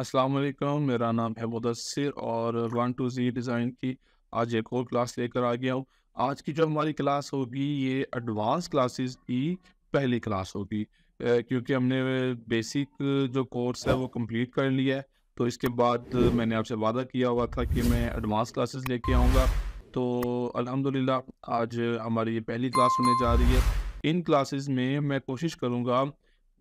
अस्सलाम वालेकुम मेरा नाम है मुदसर और वन टू जी डिज़ाइन की आज एक और क्लास लेकर आ गया हूँ आज की जो हमारी क्लास होगी ये एडवांस क्लासेस की पहली क्लास होगी क्योंकि हमने बेसिक जो कोर्स है वो कंप्लीट कर लिया है तो इसके बाद मैंने आपसे वादा किया हुआ था कि मैं एडवांस क्लासेस लेके आऊँगा तो अल्हम्दुलिल्लाह आज हमारी ये पहली क्लास होने जा रही है इन क्लासेस में मैं कोशिश करूँगा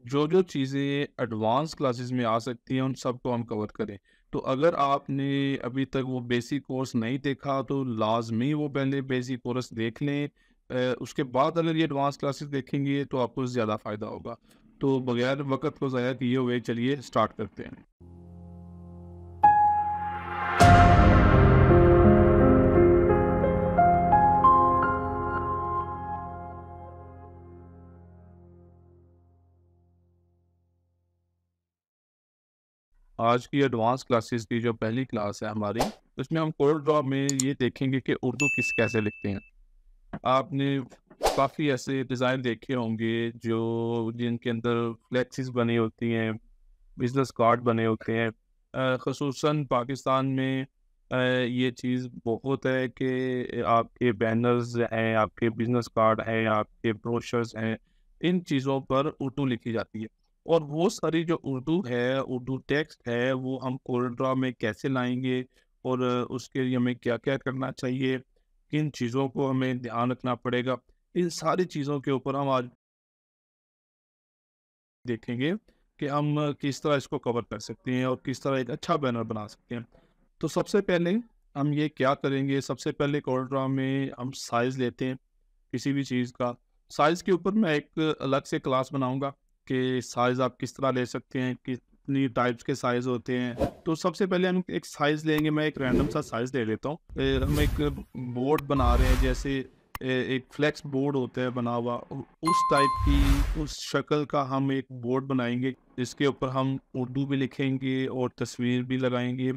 जो जो चीज़ें एडवांस क्लासेस में आ सकती हैं उन सबको हम कवर करें तो अगर आपने अभी तक वो बेसिक कोर्स नहीं देखा तो लाजमी वो पहले बेसिक कोर्स देख लें उसके बाद अगर ये एडवांस क्लासेस देखेंगे तो आपको ज़्यादा फ़ायदा होगा तो बगैर वक्त को ज़ाया किए हुए चलिए स्टार्ट करते हैं आज की एडवांस क्लासेस की जो पहली क्लास है हमारी उसमें हम कोड ड्रॉप में ये देखेंगे कि उर्दू किस कैसे लिखते हैं आपने काफ़ी ऐसे डिज़ाइन देखे होंगे जो जिनके अंदर फ्लैक्सिस बनी होती हैं बिजनेस कार्ड बने होते हैं खसूस पाकिस्तान में ये चीज़ बहुत है कि आपके बैनर्स हैं आपके बिजनेस कार्ड हैं आपके ब्रोशर्स हैं इन चीज़ों पर उर्दू लिखी जाती है और वो सारी जो उर्दू है उर्दू टेक्स्ट है वो हम कोरड्रा में कैसे लाएंगे और उसके लिए हमें क्या क्या करना चाहिए किन चीज़ों को हमें ध्यान रखना पड़ेगा इन सारी चीज़ों के ऊपर हम आज देखेंगे कि हम किस तरह इसको कवर कर सकते हैं और किस तरह एक अच्छा बैनर बना सकते हैं तो सबसे पहले हम ये क्या करेंगे सबसे पहले कोल्ड्रा में हम साइज़ लेते हैं किसी भी चीज़ का साइज़ के ऊपर मैं एक अलग से क्लास बनाऊंगा के साइज़ आप किस तरह ले सकते हैं कितनी टाइप्स के साइज़ होते हैं तो सबसे पहले हम एक साइज़ लेंगे मैं एक रैंडम सा साइज़ ले लेता हूँ हम एक बोर्ड बना रहे हैं जैसे एक फ्लैक्स बोर्ड होता है बना हुआ उस टाइप की उस शक्ल का हम एक बोर्ड बनाएंगे जिसके ऊपर हम उर्दू भी लिखेंगे और तस्वीर भी लगाएंगे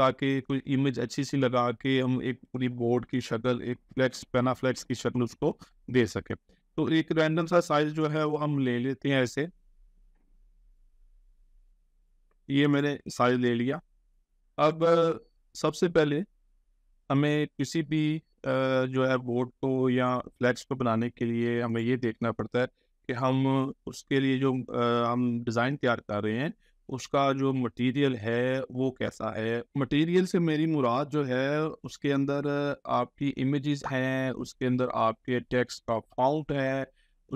ताकि कोई इमेज अच्छी सी लगा के हम एक पूरी बोर्ड की शक्ल एक फ्लैक्स पेना फ्लैक्स की शक्ल उसको दे सकें तो एक रैंडम सा साइज जो है वो हम ले लेते हैं ऐसे ये मैंने साइज ले लिया अब सबसे पहले हमें किसी भी जो है बोर्ड को या फ्लैक्स को बनाने के लिए हमें ये देखना पड़ता है कि हम उसके लिए जो हम डिज़ाइन तैयार कर रहे हैं उसका जो मटेरियल है वो कैसा है मटेरियल से मेरी मुराद जो है उसके अंदर आपकी इमेजेस हैं उसके अंदर आपके टेक्स्ट का फाउंट है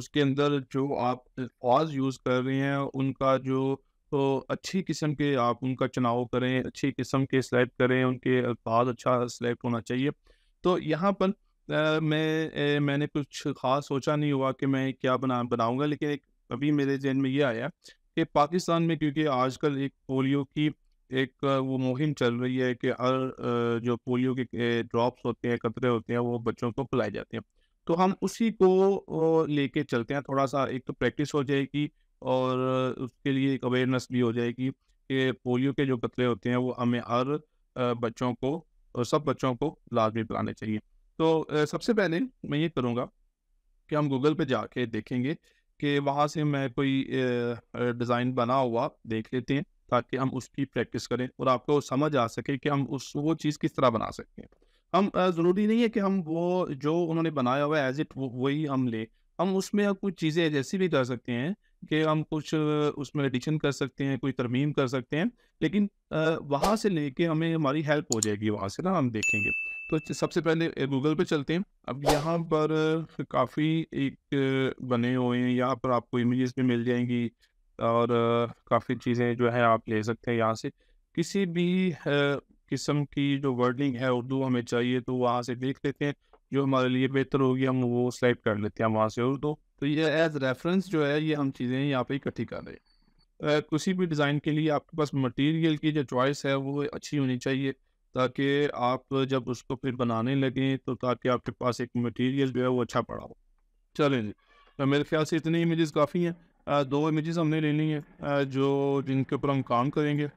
उसके अंदर जो आप अल्फाज यूज़ कर रहे हैं उनका जो तो अच्छी किस्म के आप उनका चुनाव करें अच्छी किस्म के सिलेक्ट करें उनके अल्फाज अच्छा सिलेक्ट होना चाहिए तो यहाँ पर आ, मैं ए, मैंने कुछ ख़ास सोचा नहीं हुआ कि मैं क्या बना बनाऊँगा लेकिन एक अभी मेरे जहन में ये आया कि पाकिस्तान में क्योंकि आजकल एक पोलियो की एक वो मुहिम चल रही है कि हर जो पोलियो के ड्रॉप्स होते हैं कतरे होते हैं वो बच्चों को पिलाए जाते हैं तो हम उसी को लेके चलते हैं थोड़ा सा एक तो प्रैक्टिस हो जाएगी और उसके लिए एक अवेयरनेस भी हो जाएगी कि पोलियो के जो कतरे होते हैं वो हमें हर बच्चों को और सब बच्चों को लाजमी पिलाने चाहिए तो सबसे पहले मैं ये करूँगा कि हम गूगल पे जाके देखेंगे कि वहाँ से मैं कोई डिज़ाइन बना हुआ देख लेते हैं ताकि हम उसकी प्रैक्टिस करें और आपको समझ आ सके कि हम उस वो चीज़ किस तरह बना सकते हैं हम ज़रूरी नहीं है कि हम वो जो उन्होंने बनाया हुआ है एज इट वही हम लें हम उसमें कुछ चीज़ें ऐसी भी कर सकते हैं कि हम कुछ उसमें एडिशन कर सकते हैं कोई तरमीम कर सकते हैं लेकिन वहाँ से लेके हमें हमारी हेल्प हो जाएगी वहाँ से ना हम देखेंगे तो सबसे पहले गूगल पे चलते हैं अब यहाँ पर काफ़ी एक बने हुए हैं यहाँ पर आपको इमेजेस भी मिल जाएंगी और काफ़ी चीज़ें जो है आप ले सकते हैं यहाँ से किसी भी किस्म की जो वर्डिंग है उर्दू हमें चाहिए तो वहाँ से देख लेते हैं जो हमारे लिए बेहतर होगी हम वो सेलेक्ट कर लेते हैं वहाँ से उर्दू तो ये एज रेफरेंस जो है ये हम चीज़ें यहाँ पर इकट्ठी कर रहे हैं किसी भी डिज़ाइन के लिए आपके पास मटेरियल की जो चॉइस है वो अच्छी होनी चाहिए ताकि आप जब उसको फिर बनाने लगें तो ताकि आपके पास एक मटेरियल जो है वो अच्छा पड़ा हो चलें जी तो मेरे ख्याल से इतनी इमेजेस काफ़ी हैं दो इमेजेस हमने ले ली हैं जो जिनके ऊपर हम काम करेंगे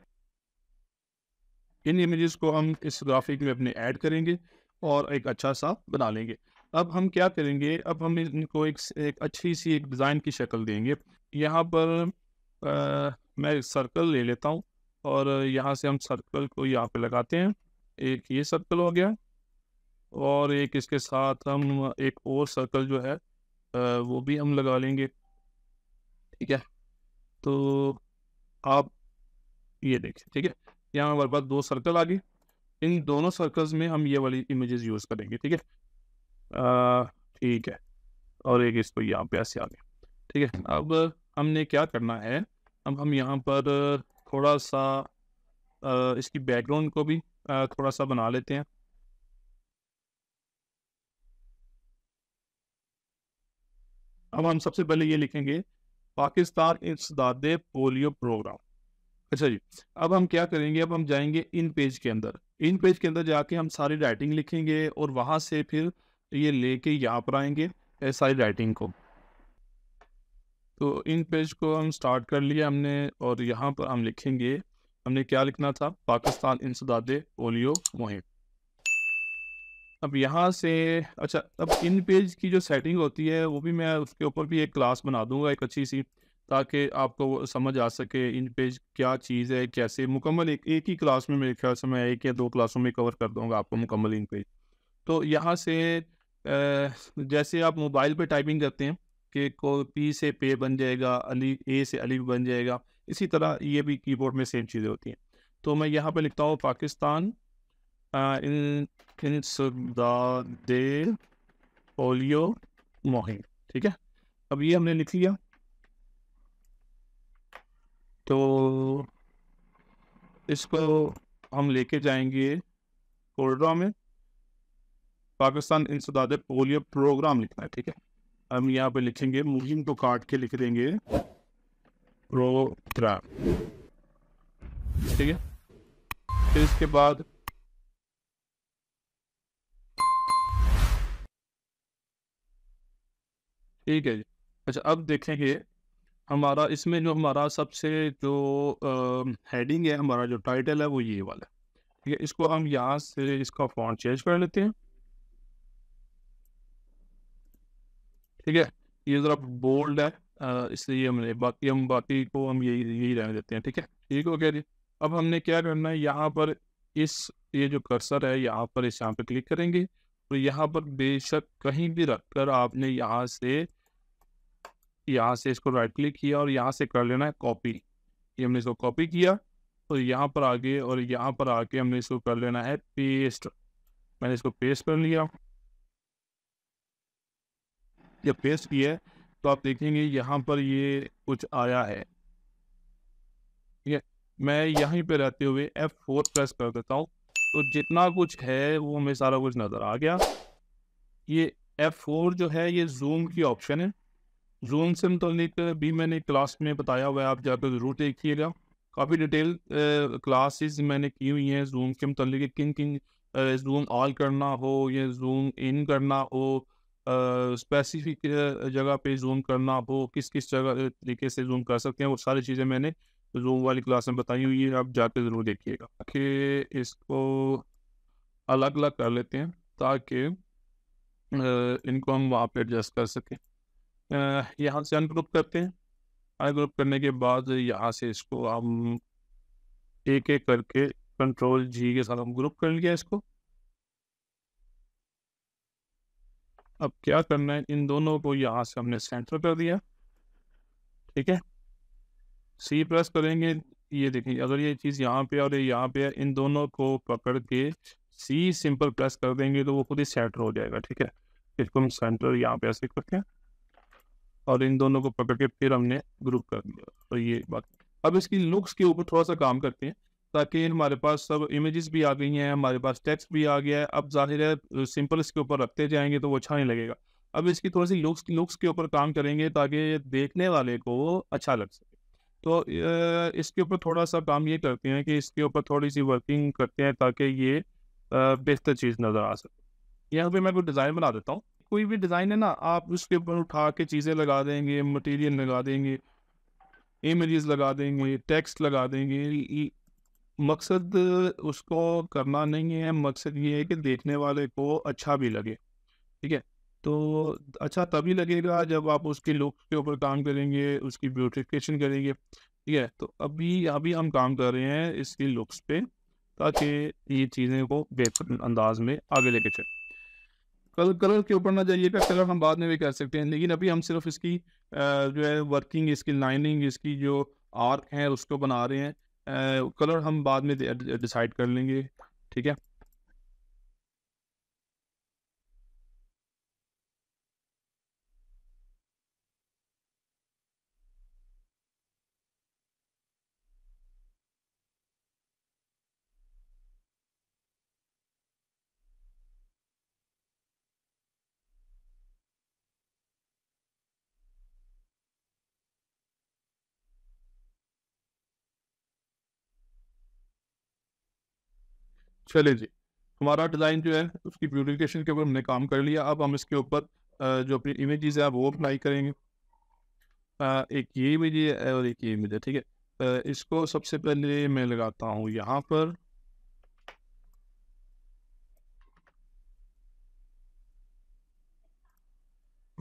इन इमेजेस को हम इस ग्राफिक में अपने ऐड करेंगे और एक अच्छा सा बना लेंगे अब हम क्या करेंगे अब हम इनको एक, एक अच्छी सी एक डिज़ाइन की शक्ल देंगे यहाँ पर आ, मैं सर्कल ले लेता हूँ और यहाँ से हम सर्कल को यहाँ पे लगाते हैं एक ये सर्कल हो गया और एक इसके साथ हम एक और सर्कल जो है वो भी हम लगा लेंगे ठीक है तो आप ये देखें ठीक है यहाँ हमारे पास दो सर्कल आ गए इन दोनों सर्कल्स में हम ये वाली इमेजेस यूज़ करेंगे ठीक है ठीक है और एक इसको यहाँ पे ऐसे आ गया ठीक है अब हमने क्या करना है अब हम यहाँ पर थोड़ा सा आ, इसकी बैकग्राउंड को भी आ, थोड़ा सा बना लेते हैं अब हम सबसे पहले ये लिखेंगे पाकिस्तान इंसदाद पोलियो प्रोग्राम अच्छा जी अब हम क्या करेंगे अब हम जाएंगे इन पेज के अंदर इन पेज के अंदर जाके हम सारी राइटिंग लिखेंगे और वहाँ से फिर ये लेके यहाँ पर आएंगे सारी राइटिंग को तो इन पेज को हम स्टार्ट कर लिया हमने और यहाँ पर हम लिखेंगे हमने क्या लिखना था पाकिस्तान इंसदाद पोलियो मुहिम अब यहाँ से अच्छा अब इन पेज की जो सेटिंग होती है वो भी मैं उसके ऊपर भी एक क्लास बना दूंगा एक अच्छी सी ताकि आपको समझ आ सके इन पेज क्या चीज़ है कैसे मुकम्मल एक एक ही क्लास में मेरे ख्याल से मैं एक या दो क्लासों में कवर कर दूंगा आपको मुकम्मल इन पेज तो यहाँ से जैसे आप मोबाइल पे टाइपिंग करते हैं के को पी से पे बन जाएगा अली ए से अली बन जाएगा इसी तरह ये भी कीबोर्ड में सेम चीज़ें होती हैं तो मैं यहाँ पे लिखता हूँ पाकिस्तान इन पोलियो मोहिम ठीक है अब ये हमने लिख लिया तो इसको हम लेके जाएंगे कोलड्रा में पाकिस्तान इंसदादे पोलियो प्रोग्राम लिखना है ठीक है हम यहाँ पे लिखेंगे मुहिम को काट के लिख देंगे प्रोग्राम ठीक है फिर इसके बाद ठीक है अच्छा अब देखेंगे हमारा इसमें जो हमारा सबसे जो हेडिंग है हमारा जो टाइटल है वो ये वाला ठीक है इसको हम यहाँ से इसका फॉन्ट चेंज कर लेते हैं ठीक है ये ज़रा बोल्ड है इसलिए हमने बाकी हम बाकी को हम यही यही रहने देते हैं ठीक है ठीक हो गया अब हमने क्या करना है यहाँ पर इस ये जो कर्सर है यहाँ पर इस यहाँ पर क्लिक करेंगे और तो यहाँ पर बेशक कहीं भी रख कर आपने यहाँ से यहाँ से इसको राइट क्लिक किया और यहाँ से कर लेना है कॉपी ये हमने इसको कॉपी किया और तो यहाँ पर आगे और यहाँ पर आके हमने इसको कर लेना है पेस्ट मैंने इसको पेस्ट कर लिया जब पेस्ट की है तो आप देखेंगे यहाँ पर ये कुछ आया है ठीक है मैं यहीं पे रहते हुए एफ फोर प्रेस कर देता हूँ तो जितना कुछ है वो हमें सारा कुछ नज़र आ गया ये एफ फोर जो है ये जूम की ऑप्शन है जूम से मतलब भी मैंने क्लास में बताया हुआ है आप जाकर ज़रूर देखिएगा काफ़ी डिटेल क्लासेस मैंने की हुई हैं जूम के मतलब किन किन जूम ऑल करना हो या जूम इन करना हो स्पेसिफिक जगह पे जूम करना हो किस किस जगह तरीके से जूम कर सकते हैं वो सारी चीज़ें मैंने जूम वाली क्लास में बताई हुई है आप जाके ज़रूर देखिएगा कि इसको अलग अलग कर लेते हैं ताकि इनको हम वहाँ पे एडजस्ट कर सकें यहाँ से अनग्रुप करते हैं अनग्रुप करने के बाद यहाँ से इसको हम एक एक करके कंट्रोल जी के साथ हम ग्रुप कर लिया इसको अब क्या करना है इन दोनों को यहाँ से हमने सेंटर कर दिया ठीक है सी प्रेस करेंगे ये देखेंगे अगर ये चीज़ यहाँ पे और ये यहाँ पे इन दोनों को पकड़ के सी सिंपल प्रेस कर देंगे तो वो खुद ही सेंटर हो जाएगा ठीक है इसको हम सेंटर यहाँ पे ऐसे करते हैं और इन दोनों को पकड़ के फिर हमने ग्रुप कर दिया तो ये बात अब इसकी लुक्स के ऊपर थोड़ा सा काम करते हैं ताकि हमारे पास सब इमेजेस भी आ गई हैं हमारे पास टेक्स्ट भी आ गया है अब जाहिर है सिंपल इसके ऊपर रखते जाएंगे तो वो अच्छा नहीं लगेगा अब इसकी थोड़ी सी लुक्स लुक्स के ऊपर काम करेंगे ताकि देखने वाले को अच्छा लग सके तो इसके ऊपर थोड़ा सा काम ये करते हैं कि इसके ऊपर थोड़ी सी वर्किंग करते हैं ताकि ये बेहतर चीज़ नज़र आ सके यहाँ पर मैं कोई डिज़ाइन बना देता हूँ कोई भी डिज़ाइन है ना आप उसके ऊपर उठा के चीज़ें लगा देंगे मटेरियल लगा देंगे इमेजेस लगा देंगे टेक्स्ट लगा देंगे मकसद उसको करना नहीं है मकसद ये है कि देखने वाले को अच्छा भी लगे ठीक है तो अच्छा तभी लगेगा जब आप उसके लुक के ऊपर काम करेंगे उसकी ब्यूटिफिकेशन करेंगे ठीक है तो अभी अभी हम काम कर रहे हैं इसकी लुक्स पे ताकि ये चीज़ें को बेहतर अंदाज में आगे लेके चले कल कलर के ऊपर ना जाइएगा कलर हम बाद में भी कर सकते हैं लेकिन अभी हम सिर्फ इसकी जो है वर्किंग इसकी लाइनिंग इसकी जो आर्क है उसको बना रहे हैं कलर हम बाद में डिसाइड कर लेंगे ठीक है चले जी हमारा डिज़ाइन जो है उसकी ब्यूटिफिकेशन के ऊपर हमने काम कर लिया अब हम इसके ऊपर जो अपनी इमेजेस है वो अप्लाई करेंगे एक ये इमेज है और एक ये इमेज है ठीक है इसको सबसे पहले मैं लगाता हूँ यहाँ पर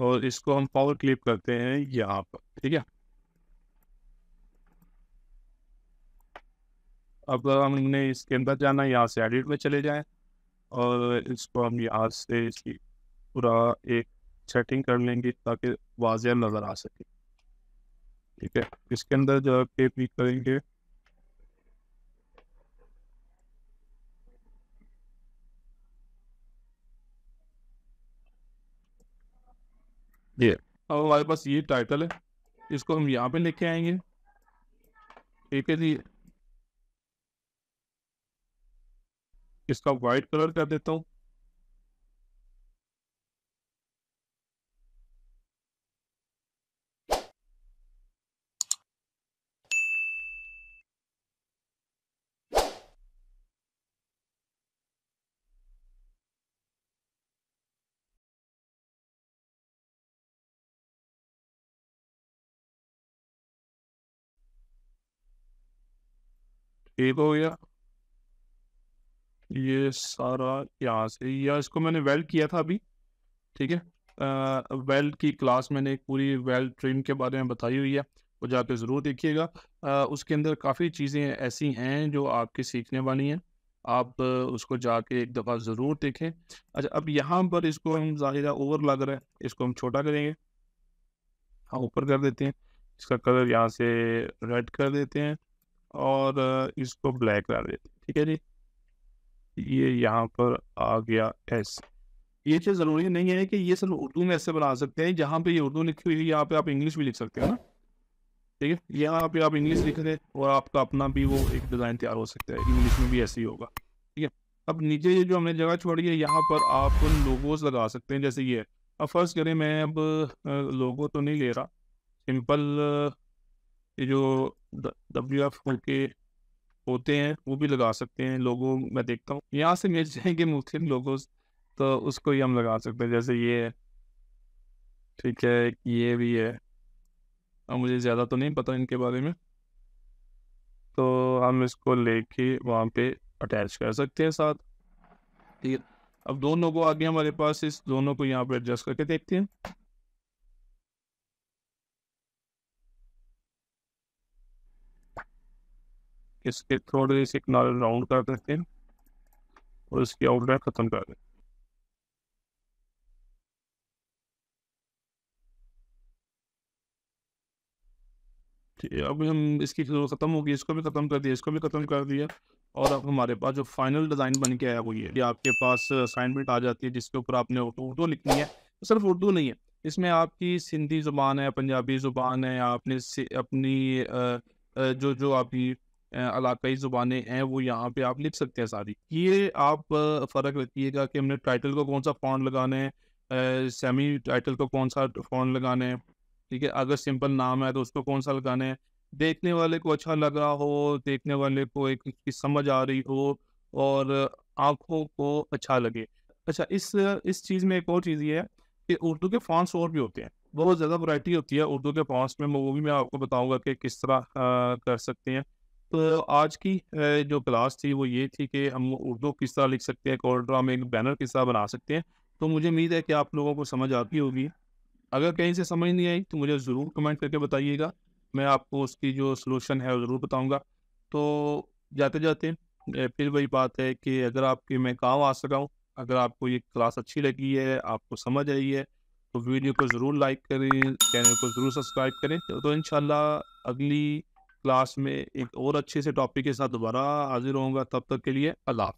और इसको हम पावर क्लिप करते हैं यहाँ पर ठीक है अब हमने इसके अंदर जाना यहाँ से एडिट में चले जाएं और इसको हम यहाँ से इसकी पूरा एक सेटिंग कर लेंगे ताकि वाजिया नज़र आ सके ठीक है इसके अंदर जो है पे पिक करेंगे अब हमारे पास ये टाइटल है इसको हम यहाँ पे लेके आएंगे ठीक है जी इसका व्हाइट कलर कर देता हूं ठीक हो गया ये सारा यहाँ से या इसको मैंने वेल्ड किया था अभी ठीक है वेल्ड की क्लास मैंने एक पूरी वेल्ड ट्रेन के बारे में बताई हुई है वो जाके ज़रूर देखिएगा उसके अंदर काफ़ी चीज़ें ऐसी हैं जो आपके सीखने वाली हैं आप उसको जाके एक दफ़ा ज़रूर देखें अच्छा अब यहाँ पर इसको हम ज़ाहिर ओवर लग रहा है इसको हम छोटा करेंगे हाँ ऊपर कर देते हैं इसका कलर यहाँ से रेड कर देते हैं और इसको ब्लैक कर देते हैं ठीक है जी ये यहाँ पर आ गया एस ये चीज़ ज़रूरी नहीं है कि ये सिर्फ उर्दू में ऐसे बना सकते हैं जहाँ पे ये उर्दू लिखी हुई है यहाँ पे आप इंग्लिश भी लिख सकते हो ना ठीक है यहाँ पे आप इंग्लिश लिख रहे और आपका अपना भी वो एक डिज़ाइन तैयार हो सकता है इंग्लिश में भी ऐसे ही होगा ठीक है अब नीचे ये जो हमने जगह छोड़ी है यहाँ पर आप लोगोज़ लगा सकते हैं जैसे ये अब फर्स्ट करें मैं अब लोगो तो नहीं ले रहा सिंपल ये जो डब्ल्यू एफ के होते हैं वो भी लगा सकते हैं लोगों मैं देखता हूँ यहाँ से मिल जाएंगे मुस्लिम लोगों तो उसको ही हम लगा सकते हैं जैसे ये है ठीक है ये भी है अब मुझे ज़्यादा तो नहीं पता इनके बारे में तो हम इसको लेके वहाँ पे अटैच कर सकते हैं साथ ठीक है अब दोनों को आगे हमारे पास इस दोनों को यहाँ पे एडजस्ट करके देखते हैं इसके थोड़े से किनारे राउंड कर देते हैं और इसकी आउटलाइन ख़त्म कर देते हैं अब हम इसकी ख़त्म होगी इसको भी ख़त्म कर दिया इसको भी ख़त्म कर दिया और अब हमारे पास जो फाइनल डिज़ाइन बन के आया वो ये आपके पास असाइनमेंट आ जाती है जिसके ऊपर आपने उर्दू लिखनी है तो सिर्फ उर्दू नहीं है इसमें आपकी सिंधी ज़ुबान है पंजाबी ज़ुबान है आपने अपनी जो जो आपकी इलाकई ज़ुबानें हैं वो यहाँ पे आप लिख सकते हैं सारी ये आप फ़र्क रखिएगा कि हमने टाइटल को कौन सा फॉन्ट लगाना है सेमी टाइटल को कौन सा फॉन्ट लगाना है ठीक है अगर सिंपल नाम है तो उसको कौन सा लगाना है देखने वाले को अच्छा लगा हो देखने वाले को एक चीज़ समझ आ रही हो और आँखों को अच्छा लगे अच्छा इस इस चीज़ में एक और चीज़ ये है कि उर्दू के फॉन्ट्स और भी होते हैं बहुत ज़्यादा वैरायटी होती है उर्दू के फॉन्ट्स में वो भी मैं आपको बताऊंगा कि किस तरह आ, कर सकते हैं तो आज की जो क्लास थी वो ये थी कि हम उर्दू किस तरह लिख सकते हैं कॉर्ड्रा में एक बैनर किस तरह बना सकते हैं तो मुझे उम्मीद है कि आप लोगों को समझ आती होगी अगर कहीं से समझ नहीं आई तो मुझे ज़रूर कमेंट करके बताइएगा मैं आपको उसकी जो सलूशन है वो ज़रूर बताऊँगा तो जाते जाते फिर वही बात है कि अगर आपके मैं काम आ सका हूँ अगर आपको ये क्लास अच्छी लगी है आपको समझ आई है तो वीडियो को ज़रूर लाइक करें चैनल को ज़रूर सब्सक्राइब करें तो, तो इन अगली क्लास में एक और अच्छे से टॉपिक के साथ दोबारा हाजिर होऊंगा तब तक के लिए अल्लाह